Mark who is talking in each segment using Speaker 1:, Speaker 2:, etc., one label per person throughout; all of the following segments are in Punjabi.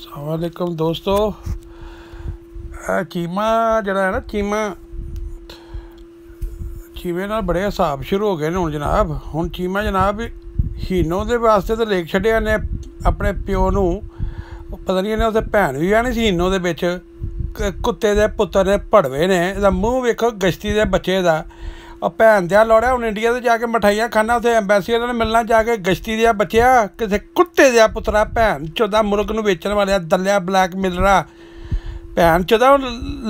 Speaker 1: ਅਸਲਾਮੁਅਲੈਕਮ ਦੋਸਤੋ ਆ ਚੀਮਾ ਜਿਹੜਾ ਹੈ ਨਾ ਚੀਮਾ ਚੀਮੇ ਨਾਲ ਬੜੇ ਹਿਸਾਬ ਸ਼ੁਰੂ ਹੋ ਗਏ ਨੇ ਹੁਣ ਜਨਾਬ ਹੁਣ ਚੀਮਾ ਜਨਾਬ ਹੀਨੋ ਦੇ ਵਾਸਤੇ ਤਾਂ ਲੇਖ ਛੱਡਿਆ ਨੇ ਆਪਣੇ ਪਿਓ ਨੂੰ ਪਤਾ ਨਹੀਂ ਇਹਨੇ ਉਹਦੇ ਭੈਣ ਵੀ ਆਣੀ ਸੀ ਹੀਨੋ ਦੇ ਵਿੱਚ ਕੁੱਤੇ ਦੇ ਪੁੱਤਰ ਨੇ ਪੜਵੇ ਨੇ ਇਹਦਾ ਮੂੰਹ ਵੇਖੋ ਗਸ਼ਤੀ ਦੇ ਬੱਚੇ ਦਾ ਆ ਭੈਣ ਦਿਆ ਲੋੜਿਆ ਹੁਣ ਇੰਡੀਆ ਤੇ ਜਾ ਕੇ ਮਠਾਈਆਂ ਖਾਣਾ ਉਥੇ ਐਮਬੈਸੀ ਨਾਲ ਮਿਲਣਾ ਜਾ ਕੇ ਗਸ਼ਤੀ ਦਿਆ ਬੱਚਿਆ ਕਿਸੇ ਕੁੱਤੇ ਦਿਆ ਪੁੱਤਰਾ ਭੈਣ ਚੋਦਾ ਮੁਰਗ ਨੂੰ ਵੇਚਣ ਵਾਲਿਆ ਦੱਲਿਆ ਬਲੈਕ ਮਿਲਰਾ ਭੈਣ ਚੋਦਾ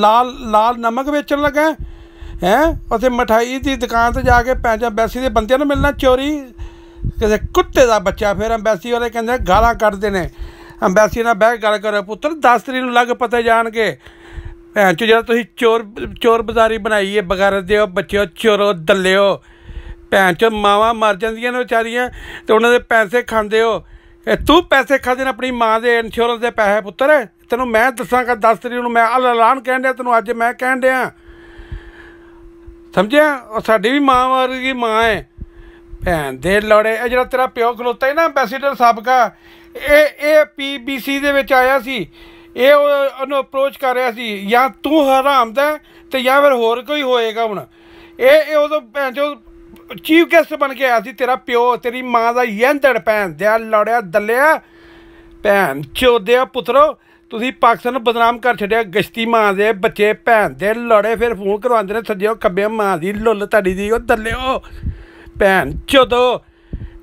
Speaker 1: ਲਾਲ ਲਾਲ ਨਮਕ ਵੇਚਣ ਲੱਗਾ ਹੈ ਉਥੇ ਮਠਾਈ ਦੀ ਦੁਕਾਨ ਤੇ ਜਾ ਕੇ ਪੈਂਜਾ ਐਮਬੈਸੀ ਦੇ ਬੰਦਿਆਂ ਨੂੰ ਮਿਲਣਾ ਚੋਰੀ ਕਿਸੇ ਕੁੱਤੇ ਦਾ ਬੱਚਾ ਫਿਰ ਐਮਬੈਸੀ ਵਾਲੇ ਕਹਿੰਦੇ ਗਾਲਾਂ ਕੱਢਦੇ ਨੇ ਐਮਬੈਸੀ ਨਾਲ ਬਹਿ ਗੱਲ ਕਰੋ ਪੁੱਤਰ 10 ਤਰੀਕ ਨੂੰ ਲੱਗ ਪਤਾ ਜਾਣਗੇ ਭੈਣ ਚੋ ਜਿਹੜਾ ਤੁਸੀਂ ਚੋਰ ਚੋਰ ਬਜ਼ਾਰੀ ਬਣਾਈ ਹੈ ਬਗਾਰਤ ਦੇ ਬੱਚਿਓ ਚੋਰੋ ਦੱਲਿਓ ਭੈਣ ਚੋ ਮਾਵਾ ਮਰ ਜਾਂਦੀਆਂ ਨੇ ਵਿਚਾਰੀਆਂ ਤੇ ਉਹਨਾਂ ਦੇ ਪੈਸੇ ਖਾਂਦੇ ਹੋ ਇਹ ਤੂੰ ਪੈਸੇ ਖਾਦੇ ਨੇ ਆਪਣੀ ਮਾਂ ਦੇ ਇੰਸ਼ੋਰੈਂਸ ਦੇ ਪੈਸੇ ਪੁੱਤਰ ਤੈਨੂੰ ਮੈਂ ਦੱਸਾਂਗਾ ਦੱਸ ਤਰੀ ਨੂੰ ਮੈਂ ਅਲ ਐਲਾਨ ਕਹਿਣ ਦਿਆ ਤੈਨੂੰ ਅੱਜ ਮੈਂ ਕਹਿਣ ਦਿਆ ਸਮਝਿਆ ਉਹ ਸਾਡੀ ਵੀ ਮਾਂ ਵਰਗੀ ਮਾਂ ਹੈ ਭੈਣ ਦੇ ਲੋੜੇ ਇਹ ਜਿਹੜਾ ਤੇਰਾ ਪਿਓ ਖਲੋਤਾ ਹੈ ਨਾ ਐਮਬੈਸਡਰ ਸਾਬਕਾ ਇਹ ਇਹ ਪੀਬੀਸੀ ਦੇ ਵਿੱਚ ਆਇਆ ਸੀ ਇਹ ਉਹਨੂੰ ਅਪਰੋਚ ਕਰ ਰਿਹਾ ਸੀ ਜਾਂ ਤੂੰ ਹਰਾਮ ਦਾ ਤੇ ਜਾਂ ਫਿਰ ਹੋਰ ਕੋਈ ਹੋਏਗਾ ਹੁਣ ਇਹ ਇਹ ਉਦੋਂ ਜੋ ਚੀਫ ਗੈਸਟ ਬਣ ਕੇ ਆਇਆ ਸੀ ਤੇਰਾ ਪਿਓ ਤੇਰੀ ਮਾਂ ਦਾ ਯੰਦੜ ਭੈਣ ਦਿਆ ਲੜਿਆ ਦੱਲਿਆ ਭੈਣ ਚੋਦਿਆ ਪੁੱਤਰੋ ਤੁਸੀਂ ਪਾਕਿਸਤਾਨ ਨੂੰ ਬਦਨਾਮ ਕਰ ਛੱਡਿਆ ਗਸ਼ਤੀ ਮਾਂ ਦੇ ਬੱਚੇ ਭੈਣ ਦੇ ਲੜੇ ਫਿਰ ਫੋਨ ਕਰਵਾਉਂਦੇ ਨੇ ਸੱਜਿਓ ਖੱਬੇ ਮਾਂ ਦੀ ਲੁੱਲ ਤੁਹਾਡੀ ਦੀ ਉਹ ਦੱਲਿਓ ਭੈਣ ਚੋਦੋ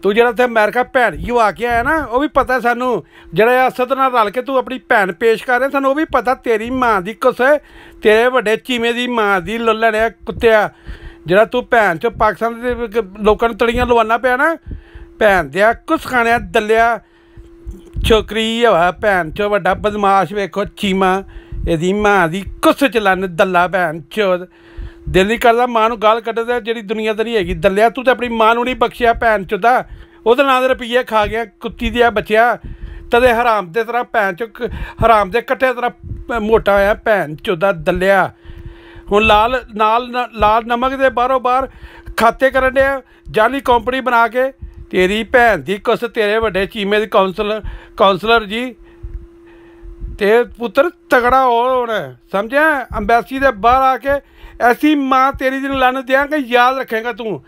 Speaker 1: ਤੂੰ ਜਿਹੜਾ ਇੱਥੇ ਅਮਰੀਕਾ ਭੈਣ ਯੂ ਆ ਕੇ ਆਇਆ ਨਾ ਉਹ ਵੀ ਪਤਾ ਸਾਨੂੰ ਜਿਹੜਾ ਅਸਦ ਨਾਲ ਰਲ ਕੇ ਤੂੰ ਆਪਣੀ ਭੈਣ ਪੇਸ਼ ਕਰ ਰਿਹਾ ਸਾਨੂੰ ਉਹ ਵੀ ਪਤਾ ਤੇਰੀ ਮਾਂ ਦੀ ਕੁਸ ਤੇਰੇ ਵੱਡੇ ਚੀਮੇ ਦੀ ਮਾਂ ਦੀ ਲੱਲਣਿਆ ਕੁੱਤਿਆ ਜਿਹੜਾ ਤੂੰ ਭੈਣ ਚ ਪਾਕਿਸਤਾਨ ਦੇ ਲੋਕਾਂ ਨੂੰ ਤੜੀਆਂ ਲਵਾਨਾ ਪਿਆ ਨਾ ਭੈਣ ਦਿਆ ਕੁਸ ਖਾਣਿਆ ਦੱਲਿਆ ਛੋਕਰੀ ਹਵਾ ਭੈਣ ਚ ਵੱਡਾ ਬਦਮਾਸ਼ ਵੇਖੋ ਚੀਮਾ ਇਹਦੀ ਮਾਂ ਦੀ ਕੁਸ ਚਲਨ ਦੱਲਾ ਭੈਣ ਚੋ ਦਿਲ ਨਹੀਂ ਕਰਦਾ ਮਾਂ ਨੂੰ ਗਾਲ ਕੱਢਦਾ ਜਿਹੜੀ ਦੁਨੀਆ ਤੇ ਨਹੀਂ ਹੈਗੀ ਦੱਲਿਆ ਤੂੰ ਤੇ ਆਪਣੀ ਮਾਂ ਨੂੰ ਨਹੀਂ ਬਖਸ਼ਿਆ ਭੈਣ ਚੋਦਾ ਉਹਦੇ ਨਾਲ ਦੇ ਰੁਪਈਆ ਖਾ ਗਿਆ ਕੁੱਤੀ ਦੇ ਆ ਬੱਚਿਆ ਤਦੇ ਹਰਾਮ ਦੇ ਤਰ੍ਹਾਂ ਭੈਣ ਚ ਹਰਾਮ ਦੇ ਕੱਟੇ ਤਰ੍ਹਾਂ ਮੋਟਾ ਆ ਭੈਣ ਚੋਦਾ ਦੱਲਿਆ ਹੁਣ ਲਾਲ ਨਾਲ ਲਾਲ ਨਮਕ ਦੇ ਬਾਰੋ ਬਾਰ ਖਾਤੇ ਕਰਨ ਦੇ ਜਾਲੀ ਕੰਪਨੀ ਬਣਾ ਕੇ ਤੇਰੀ ਭੈਣ ਦੀ ਕੁਸ ਤੇਰੇ ਵੱਡੇ ਚੀਮੇ ਦੇ ਕਾਉਂਸਲਰ ਕਾਉਂਸਲਰ ਜੀ ਤੇ ਪੁੱਤਰ ਤਗੜਾ ਹੋਰ ਹੋਣਾ ਸਮਝਿਆ ਅੰਬੈਸੀ ਦੇ ਬਾਹਰ ਆ ਕੇ ਐਸੀ ਮਾਂ ਤੇਰੀ ਦਿਨ ਲਾਨ ਦੇਾਂਗੇ ਯਾਦ ਰੱਖੇਗਾ ਤੂੰ